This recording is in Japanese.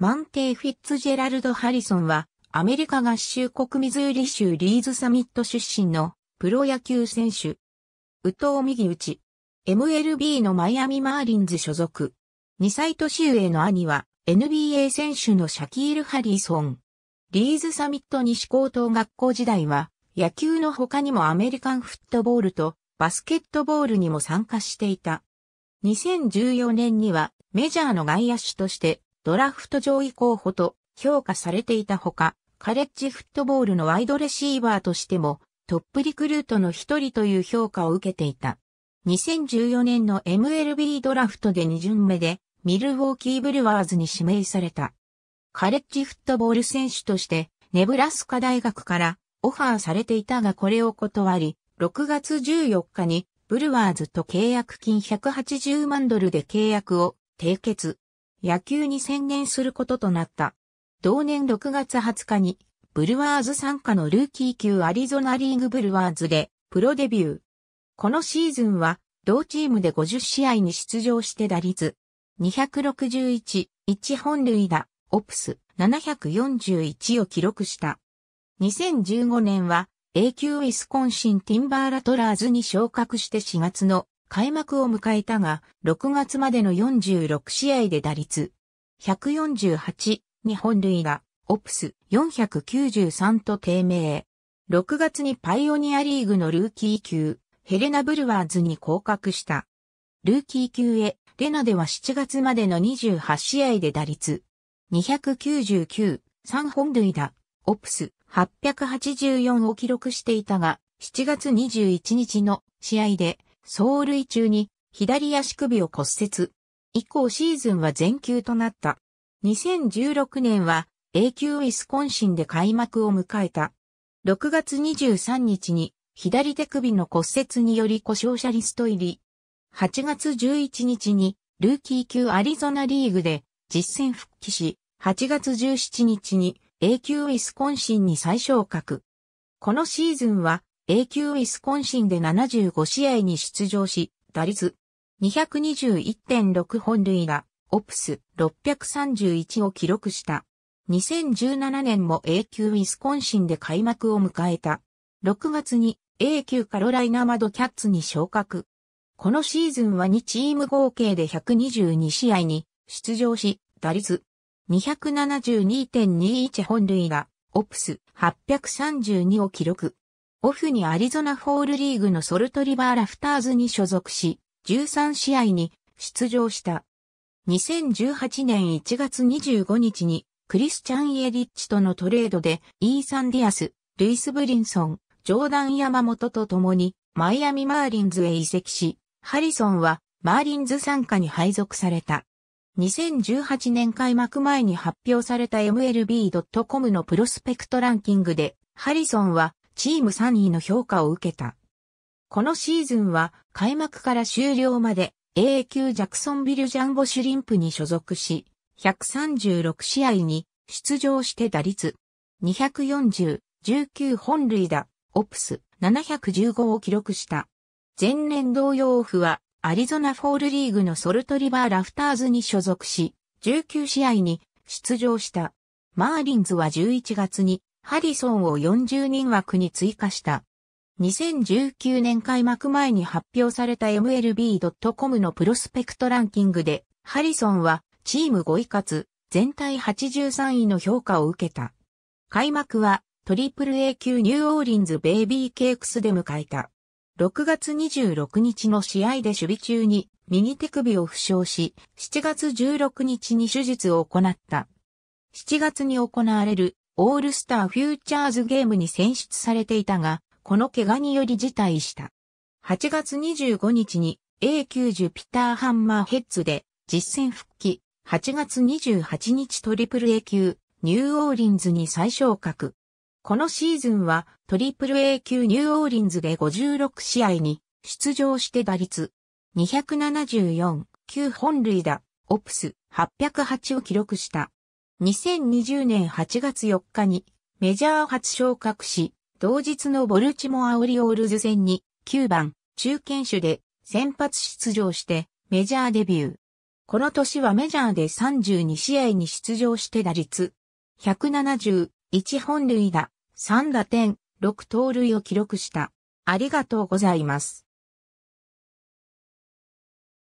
マンテイ・フィッツジェラルド・ハリソンは、アメリカ合衆国ミズーリ州リーズサミット出身のプロ野球選手。宇藤右ち。MLB のマイアミ・マーリンズ所属。2歳年上の兄は NBA 選手のシャキール・ハリソン。リーズサミット西高等学校時代は、野球の他にもアメリカンフットボールとバスケットボールにも参加していた。2014年にはメジャーの外野手としてドラフト上位候補と評価されていたほか、カレッジフットボールのワイドレシーバーとしてもトップリクルートの一人という評価を受けていた。2014年の MLB ドラフトで2巡目でミルウォーキーブルワーズに指名された。カレッジフットボール選手としてネブラスカ大学からオファーされていたがこれを断り、6月14日にブルワーズと契約金180万ドルで契約を締結。野球に専念することとなった。同年6月20日に、ブルワーズ参加のルーキー級アリゾナリーグブルワーズで、プロデビュー。このシーズンは、同チームで50試合に出場して打率、261、1本塁打、オプス、741を記録した。2015年は、A 級ウィスコンシン・ティンバーラトラーズに昇格して4月の開幕を迎えたが、6月までの46試合で打率148、日本塁が、オプス493と低迷。6月にパイオニアリーグのルーキー級、ヘレナ・ブルワーズに降格した。ルーキー級へ、レナでは7月までの28試合で打率299、3本塁打、オプス884を記録していたが、7月21日の試合で走塁中に左足首を骨折。以降シーズンは全休となった。2016年は A 級ウィスコンシンで開幕を迎えた。6月23日に左手首の骨折により故障者リスト入り。8月11日にルーキー級アリゾナリーグで実戦復帰し、8月17日に A 級ウィスコンシンに再昇格。このシーズンは永久ウィスコンシンで75試合に出場し、打率221.6本塁打、オプス631を記録した。2017年も A 級ウィスコンシンで開幕を迎えた。6月に A 級カロライナマドキャッツに昇格。このシーズンは2チーム合計で122試合に出場し、打率272.21本塁打、オプス832を記録。オフにアリゾナフォールリーグのソルトリバーラフターズに所属し、13試合に出場した。2018年1月25日にクリスチャン・イエリッチとのトレードでイーサン・ディアス、ルイス・ブリンソン、ジョーダン・山本と共にマイアミ・マーリンズへ移籍し、ハリソンはマーリンズ参加に配属された。2018年開幕前に発表された MLB.com のプロスペクトランキングで、ハリソンはチーム3位の評価を受けた。このシーズンは開幕から終了まで A 級ジャクソンビルジャンボシュリンプに所属し、136試合に出場して打率240、19本塁打、オプス715を記録した。前年同様オフはアリゾナフォールリーグのソルトリバーラフターズに所属し、19試合に出場した。マーリンズは11月にハリソンを40人枠に追加した。2019年開幕前に発表された MLB.com のプロスペクトランキングで、ハリソンはチーム5位かつ全体83位の評価を受けた。開幕はトリプル A 級ニューオーリンズベイビーケークスで迎えた。6月26日の試合で守備中に右手首を負傷し、7月16日に手術を行った。7月に行われるオールスターフューチャーズゲームに選出されていたが、この怪我により辞退した。8月25日に A 9 0ピターハンマーヘッズで実戦復帰。8月28日トリプル A 級ニューオーリンズに再昇格。このシーズンはトリプル A 級ニューオーリンズで56試合に出場して打率274、9本塁打、オプス808を記録した。2020年8月4日にメジャー初昇格し、同日のボルチモアオリオールズ戦に9番中堅手で先発出場してメジャーデビュー。この年はメジャーで32試合に出場して打率171本塁打3打点6盗塁を記録した。ありがとうございます。